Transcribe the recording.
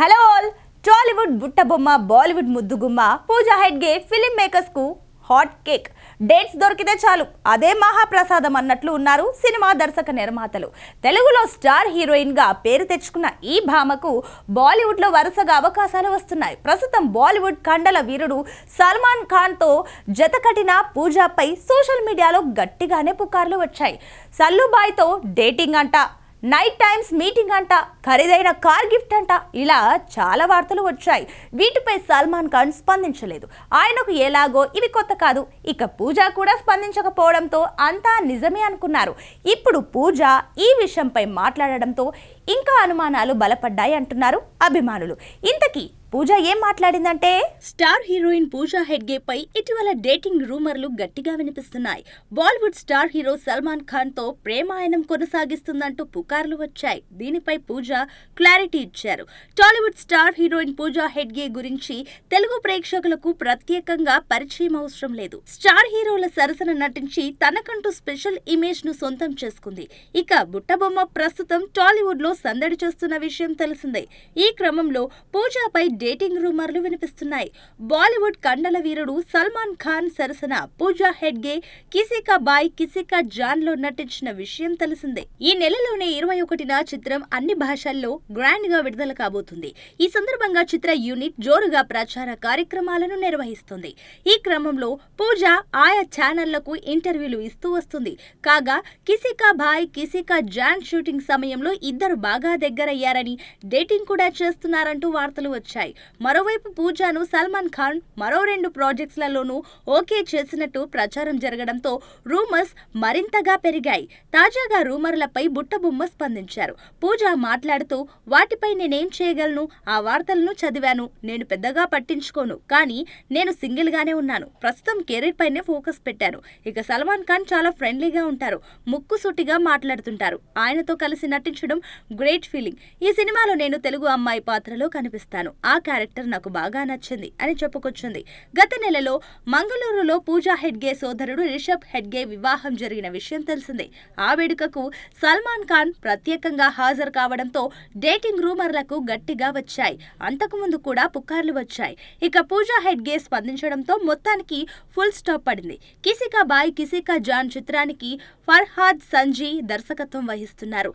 hello all Tollywood బుట్టబొమ్మ Bollywood ముద్దుగుమ్మ పూజా హెడ్గే ఫిలిం మేకర్స్కు హాట్ కేక్ డేట్స్ దొరికితే చాలు అదే మహాప్రసాదం అన్నట్లు ఉన్నారు సినిమా దర్శక నిర్మాతలు తెలుగులో స్టార్ హీరోయిన్గా పేరు తెచ్చుకున్న ఈ భామకు బాలీవుడ్లో వరుసగా అవకాశాలు వస్తున్నాయి ప్రస్తుతం బాలీవుడ్ కండల వీరుడు సల్మాన్ ఖాన్తో జత కట్టిన పూజాపై సోషల్ మీడియాలో గట్టిగానే పుకార్లు వచ్చాయి సల్లుబాయ్తో డేటింగ్ అంట నైట్ టైమ్స్ మీటింగ్ అంట ఖరీదైన కార్ గిఫ్ట్ అంట ఇలా చాలా వార్తలు వచ్చాయి వీటిపై సల్మాన్ ఖాన్ స్పందించలేదు ఆయనకు ఎలాగో ఇవి కొత్త కాదు ఇక పూజ కూడా స్పందించకపోవడంతో అంతా నిజమే అనుకున్నారు ఇప్పుడు పూజ ఈ విషయంపై మాట్లాడడంతో ఇంకా అనుమానాలు బలపడ్డాయి అంటున్నారు అభిమానులు ఇంతకీ పూజ ఏం మాట్లాడిందంటే స్టార్ హీరోయిన్ పూజా హెడ్గే పై ఇటీవల డేటింగ్ రూమర్లు గట్టిగా వినిపిస్తున్నాయి Bollywood star hero Salman Khan తో ప్రేమాయణం కొనసాగిస్తుందంటూ పుకార్లు వచ్చాయి దీనిపై పూజ క్లారిటీ ఇచ్చారు టాలీవుడ్ స్టార్ హీరోయిన్ పూజా హెడ్గే గురించి తెలుగు ప్రేక్షకులకు ప్రత్యేకంగా పరిచయం అవసరం లేదు స్టార్ హీరోల సరసన నటించి తనకంటూ స్పెషల్ ఇమేజ్ ను సొంతం చేసుకుంది ఇక బుట్టబొమ్మ ప్రస్తుతం టాలీవుడ్ లో సందడి చేస్తున్న విషయం తెలిసిందే ఈ క్రమంలో పూజాపై డేటింగ్ రూమర్లు వినిపిస్తున్నాయి బాలీవుడ్ కండల వీరుడు సల్మాన్ ఖాన్ సరసన పూజా హెడ్గే కిసికా బాయ్ కిసికా జాన్ లో నటించిన విషయం తెలిసిందే ఈ నెలలోనే ఇరవై ఒకటిన చిత్రం అన్ని భాషల్లో గ్రాండ్ గా విడుదల కాబోతుంది ఈ సందర్భంగా చిత్ర యూనిట్ జోరుగా ప్రచార కార్యక్రమాలను నిర్వహిస్తుంది ఈ క్రమంలో పూజ ఆయా ఛానళ్లకు ఇంటర్వ్యూలు ఇస్తూ వస్తుంది కాగా కిసికా భాయ్ కిసికా జాన్ షూటింగ్ సమయంలో ఇద్దరు బాగా దగ్గరయ్యారని డేటింగ్ కూడా చేస్తున్నారంటూ వార్తలు వచ్చాయి చేశాయి మరోవైపు పూజాను సల్మాన్ ఖాన్ మరో రెండు ప్రాజెక్ట్స్లలోనూ ఓకే చేసినట్టు ప్రచారం జరగడంతో రూమర్స్ మరింతగా పెరిగాయి తాజాగా రూమర్లపై బుట్టబొమ్మ స్పందించారు పూజ మాట్లాడుతూ వాటిపై నేనేం చేయగలను ఆ వార్తలను చదివాను నేను పెద్దగా పట్టించుకోను కానీ నేను సింగిల్గానే ఉన్నాను ప్రస్తుతం కెరీర్ పైనే ఫోకస్ పెట్టాను ఇక సల్మాన్ ఖాన్ చాలా ఫ్రెండ్లీగా ఉంటారు ముక్కు సుటిగా మాట్లాడుతుంటారు ఆయనతో కలిసి నటించడం గ్రేట్ ఫీలింగ్ ఈ సినిమాలో నేను తెలుగు అమ్మాయి పాత్రలో కనిపిస్తాను ఆ క్యారెక్టర్ నాకు బాగా నచ్చింది అని చెప్పుకొచ్చింది గత నెలలో మంగళూరులో పూజా హెడ్గే సోదరుడు రిషబ్ హెడ్గే వివాహం జరిగిన విషయం తెలిసిందే ఆ వేడుకకు సల్మాన్ ఖాన్ ప్రత్యేకంగా హాజరు కావడంతో డేటింగ్ రూమర్లకు గట్టిగా వచ్చాయి అంతకుముందు కూడా పుకార్లు వచ్చాయి ఇక పూజా హెడ్గే స్పందించడంతో మొత్తానికి ఫుల్ స్టాప్ పడింది కిసికా బాయ్ కిసికా జాన్ చిత్రానికి ఫర్హాద్ సంజీ దర్శకత్వం వహిస్తున్నారు